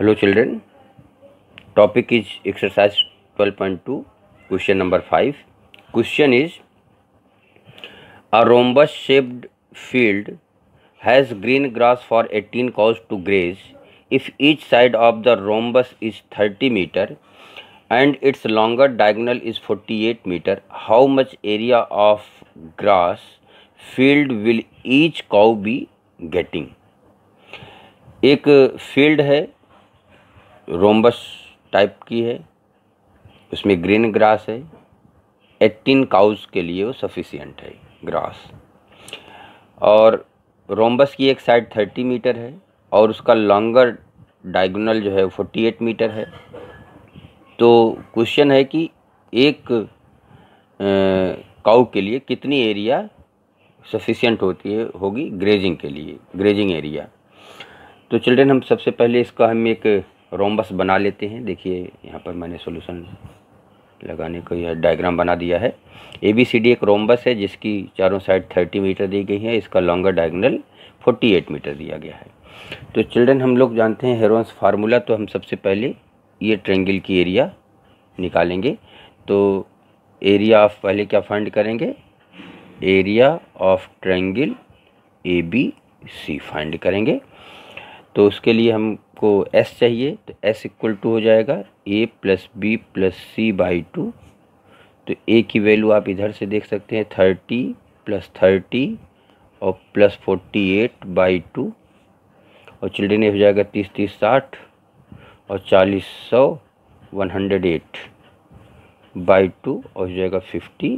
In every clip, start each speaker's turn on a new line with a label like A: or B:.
A: hello children topic is exercise 12.2 question number five question is a rhombus shaped field has green grass for 18 cows to graze if each side of the rhombus is 30 metre and its longer diagonal is 48 metre how much area of grass field will each cow be getting एक field है rhombus type की है उसमें green grass है eighteen cows के लिए वो sufficient है ग्रास और रोमबस की एक साइड थर्टी मीटर है और उसका लॉन्गर डायगोनल जो है फोर्टी एट मीटर है तो क्वेश्चन है कि एक काउ के लिए कितनी एरिया सफिशियंट होती है होगी ग्रेजिंग के लिए ग्रेजिंग एरिया तो चिल्ड्रेन हम सबसे पहले इसका हम एक रोमबस बना लेते हैं देखिए यहाँ पर मैंने सोल्यूशन लगाने को यह डायग्राम बना दिया है ए बी सी डी एक रोमबस है जिसकी चारों साइड थर्टी मीटर दी गई है इसका longer diagonal forty eight metre दिया गया है तो चिल्ड्रन हम लोग जानते हैं हेरोन्स फार्मूला तो हम सबसे पहले ये ट्रेंगल की एरिया निकालेंगे तो एरिया ऑफ पहले क्या फाइंड करेंगे area of triangle A B C find करेंगे तो उसके लिए हम आपको s चाहिए तो s इक्वल टू हो जाएगा A plus B plus C by two तो ए की वैल्यू आप इधर से देख सकते हैं थर्टी प्लस थर्टी और plus forty eight by two और चिल्ड्रेन हो जाएगा तीस तीस साठ और चालीस सौ one hundred eight by two और हो जाएगा फिफ्टी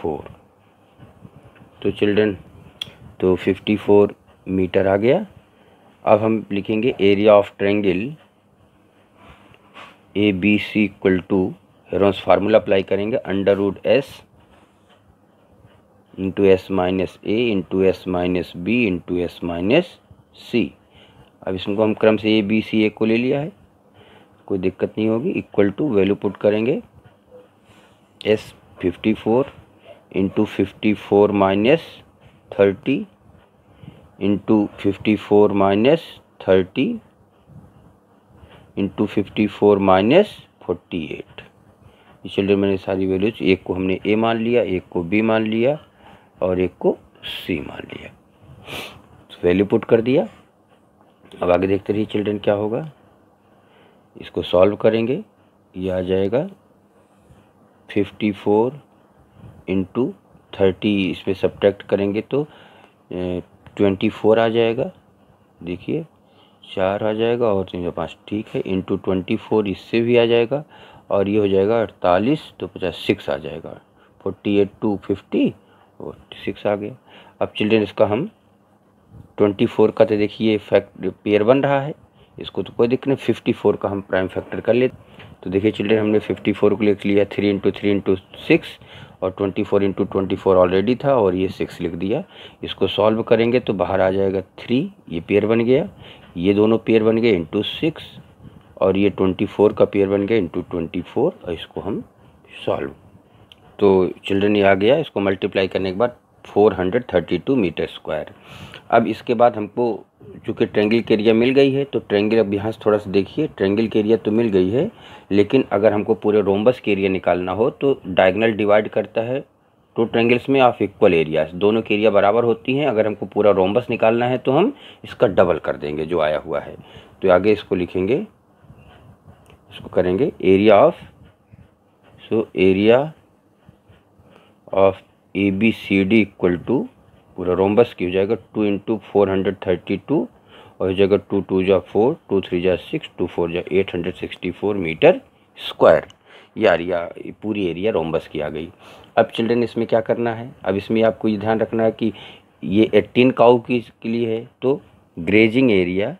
A: फोर तो चिल्ड्रेन तो फिफ्टी फोर मीटर आ गया अब हम लिखेंगे area of triangle A B C equal to heron's formula apply करेंगे under root S into S minus A into S minus B into S minus सी अब इसको हम क्रम से ए बी सी ए को ले लिया है कोई दिक्कत नहीं होगी इक्वल टू वैल्यू पुट करेंगे S fifty four into fifty four minus thirty into fifty four minus thirty into fifty four minus forty eight इसलिए मैंने सारी वैल्यूज एक को हमने ए मान लिया एक को बी मान लिया और एक को सी मान लिया तो वैल्यू पुट कर दिया अब आगे देखते रहिए चिल्ड्रन क्या होगा इसको सॉल्व करेंगे ये आ जाएगा फिफ्टी फोर इंटू थर्टी इसमें सब्ट्रैक्ट करेंगे तो ट्वेंटी फोर आ जाएगा देखिए चार आ जाएगा और तीन सौ पाँच ठीक है इंटू ट्वेंटी फोर इससे भी आ जाएगा और ये हो जाएगा अड़तालीस तो पचास सिक्स आ जाएगा फोर्टी एट टू फिफ्टी और सिक्स आ गया अब चिल्ड्रेन इसका हम ट्वेंटी फोर का तो देखिए फैक्ट पेयर बन रहा है इसको तो कोई दिक्कत नहीं फिफ्टी फोर का हम प्राइम फैक्टर कर लेते तो देखिए चिल्ड्रेन हमने फिफ्टी फोर को लिख लिया three into three into six और twenty four into twenty four already था और ये सिक्स लिख दिया इसको सॉल्व करेंगे तो बाहर आ जाएगा थ्री ये पेयर बन गया ये दोनों पेयर बन गए इंटू सिक्स और ये ट्वेंटी फोर का पेयर बन गया इंटू ट्वेंटी फोर और इसको हम सॉल्व तो चिल्ड्रन ये आ गया इसको मल्टीप्लाई करने के बाद 432 मीटर स्क्वायर अब इसके बाद हमको चूँकि ट्रेंगल के एरिया मिल गई है तो ट्रेंगल अब यहाँ से थोड़ा सा देखिए ट्रेंगल के एरिया तो मिल गई है लेकिन अगर हमको पूरे रोम्बस के एरिया निकालना हो तो डायगनल डिवाइड करता है टू तो ट्रेंगल्स में ऑफ इक्वल एरियाज दोनों के एरिया बराबर होती हैं अगर हमको पूरा रोम्बस निकालना है तो हम इसका डबल कर देंगे जो आया हुआ है तो आगे इसको लिखेंगे इसको करेंगे area of so area of A B C D equal to पूरा रोम्बस की हो जाएगा two into four hundred thirty two और हो जाएगा टू टू जा फोर टू थ्री जा सिक्स टू फोर जा eight hundred sixty four metre square यार एरिया पूरी एरिया रोम्बस की आ गई अब चिल्ड्रेन इसमें क्या करना है अब इसमें आपको ये ध्यान रखना है कि ये एट्टीन काउ की के लिए है तो grazing area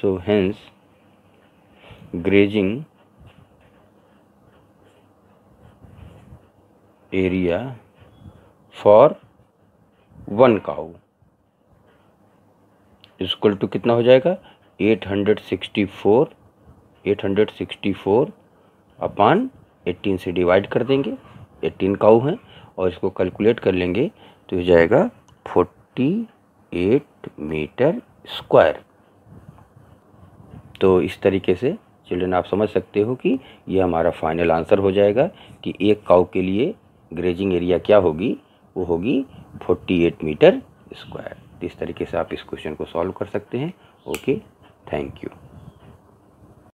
A: so hence grazing area for one cow equal to कितना हो जाएगा 864 864 अपान 18 से डिवाइड कर देंगे 18 काऊ हैं और इसको कैलकुलेट कर लेंगे तो हो जाएगा 48 मीटर स्क्वायर तो इस तरीके से चिल्ड्रन आप समझ सकते हो कि ये हमारा फाइनल आंसर हो जाएगा कि एक काऊ के लिए ग्रेजिंग एरिया क्या होगी वो होगी फोर्टी एट मीटर स्क्वायर इस तरीके से आप इस क्वेश्चन को सॉल्व कर सकते हैं ओके थैंक यू